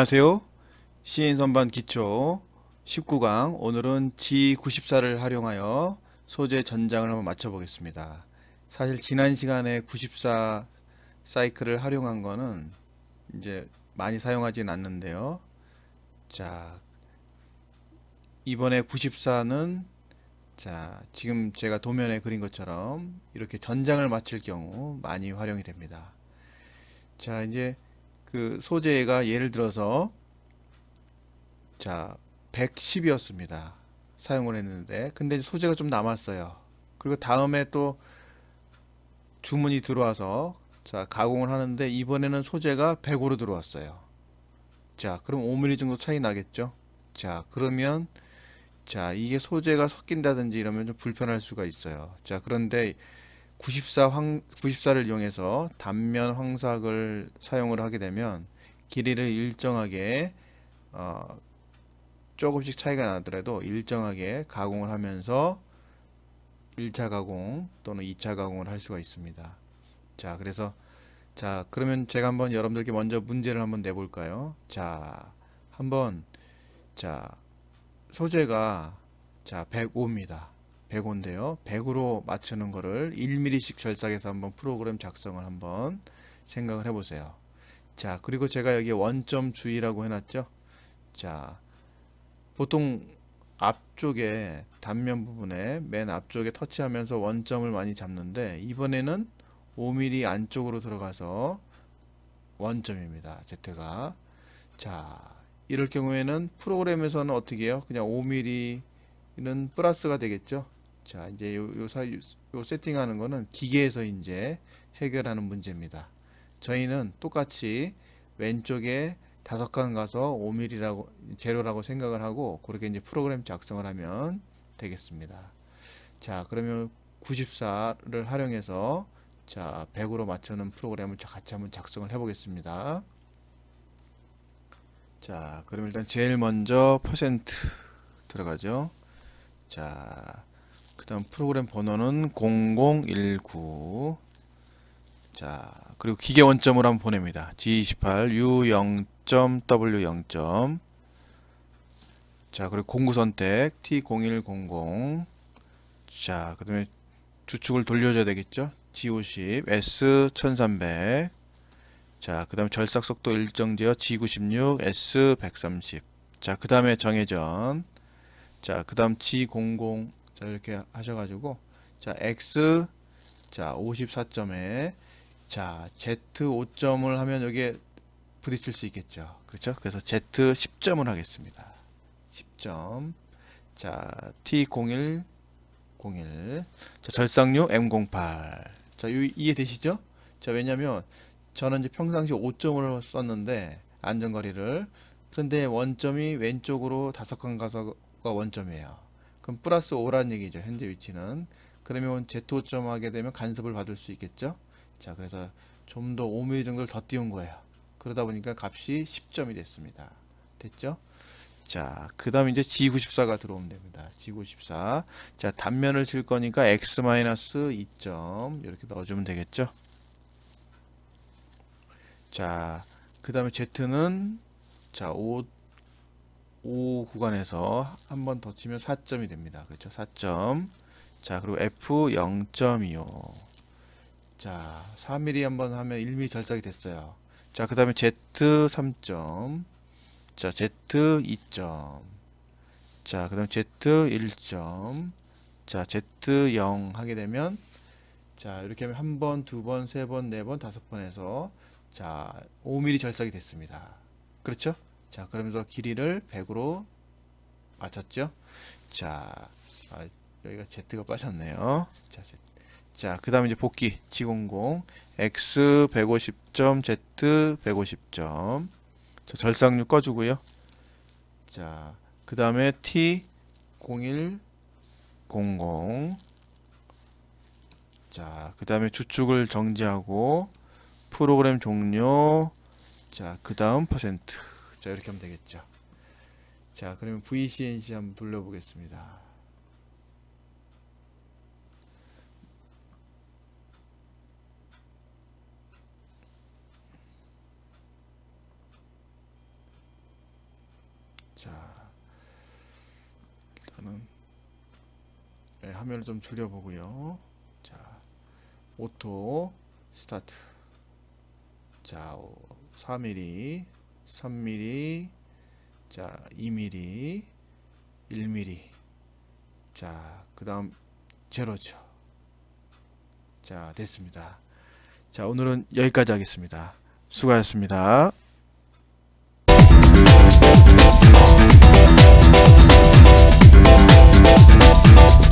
안녕하세요. 시인 선반 기초 19강 오늘은 G94를 활용하여 소재 전장을 한번 맞춰보겠습니다. 사실 지난 시간에 94 사이클을 활용한 거는 이제 많이 사용하진 않는데요. 자 이번에 94는 자 지금 제가 도면에 그린 것처럼 이렇게 전장을 맞출 경우 많이 활용이 됩니다. 자 이제 그 소재가 예를 들어서 자 110이었습니다. 사용을 했는데 근데 소재가 좀 남았어요. 그리고 다음에 또 주문이 들어와서 자 가공을 하는데 이번에는 소재가 100으로 들어왔어요. 자 그럼 5mm 정도 차이 나겠죠? 자 그러면 자 이게 소재가 섞인다든지 이러면 좀 불편할 수가 있어요. 자 그런데 94 황, 94를 이용해서 단면 황삭을 사용을 하게 되면 길이를 일정하게 어, 조금씩 차이가 나더라도 일정하게 가공을 하면서 1차 가공 또는 2차 가공을 할 수가 있습니다. 자 그래서 자 그러면 제가 한번 여러분들께 먼저 문제를 한번 내볼까요? 자 한번 자 소재가 자 105입니다. 100원인데요. 100으로 맞추는 거를 1mm씩 절삭해서 한번 프로그램 작성을 한번 생각을 해보세요. 자, 그리고 제가 여기 원점 주의라고 해놨죠. 자, 보통 앞쪽에 단면 부분에 맨 앞쪽에 터치하면서 원점을 많이 잡는데 이번에는 5mm 안쪽으로 들어가서 원점입니다. Z가. 자, 이럴 경우에는 프로그램에서는 어떻게 해요? 그냥 5mm는 플러스가 되겠죠. 자, 이제 요, 사, 요 세팅하는 거는 기계에서 이제 해결하는 문제입니다. 저희는 똑같이 왼쪽에 다섯 칸 가서 5mm라고 제로라고 생각을 하고 그렇게 이제 프로그램 작성을 하면 되겠습니다. 자, 그러면 94를 활용해서 자, 100으로 맞추는 프로그램을 같이 한번 작성을 해 보겠습니다. 자, 그럼 일단 제일 먼저 퍼센트 들어가죠. 자, 그 다음 프로그램 번호는 0019 자 그리고 기계 원점으로 한번 보냅니다 G28 U0.W0. 자 그리고 공구 선택 T0100 자그 다음에 주축을 돌려줘야 되겠죠 G50 S1300 자그 다음에 절삭속도 일정제어 G96 S130 자그 다음에 정회전 자그 다음 G00 자 이렇게 하셔가지고 자 x 자 54점에 자 z 5점을 하면 여기에 부딪힐 수 있겠죠 그렇죠 그래서 z 10점을 하겠습니다 10점 자 t01 01 자, 절상류 m08 자 이해되시죠 자 왜냐면 저는 이제 평상시 5점을 썼는데 안전거리를 그런데 원점이 왼쪽으로 다섯 칸 가서가 원점이에요 그럼 플러스 5란 얘기죠. 현재 위치는. 그러면 Z5점 하게 되면 간섭을 받을 수 있겠죠. 자, 그래서 좀 더 5mm 정도를 더 띄운 거예요. 그러다 보니까 값이 10점이 됐습니다. 됐죠? 자, 그 다음 이제 G94가 들어오면 됩니다. G94. 자, 단면을 칠 거니까 X-2점 이렇게 넣어주면 되겠죠? 자, 그 다음에 Z는 자, 5 5 구간에서 한 번 더 치면 4점이 됩니다. 그렇죠? 4점. 자, 그리고 F 0.25. 자, 4mm 한번 하면 1mm 절삭이 됐어요. 자, 그 다음에 Z 3점. 자, Z 2점. 자, 그 다음에 Z 1점. 자, Z 0 하게 되면 자, 이렇게 하면 한 번, 두 번, 세 번, 네 번, 다섯 번 해서 자, 5mm 절삭이 됐습니다. 그렇죠? 자 그러면서 길이를 100으로 맞췄죠 자 아, 여기가 Z가 빠졌네요 자, 자, 그 다음에 이제 복기 지공공 X 1 5 0 Z 150점 자, 절삭류 꺼주고요 자, 그 다음에 T 0100 자, 그 다음에 주축을 정지하고 프로그램 종료 자, 그 다음 퍼센트 자 이렇게 하면 되겠죠 자 그러면 VCNC 한번 돌려보겠습니다 자 일단은 네, 예, 화면을 좀 줄여보고요 자 오토 스타트 자 3mm 3mm, 자 2mm, 1mm, 자그 다음 제로죠. 자 됐습니다. 자 오늘은 여기까지 하겠습니다. 수고하셨습니다.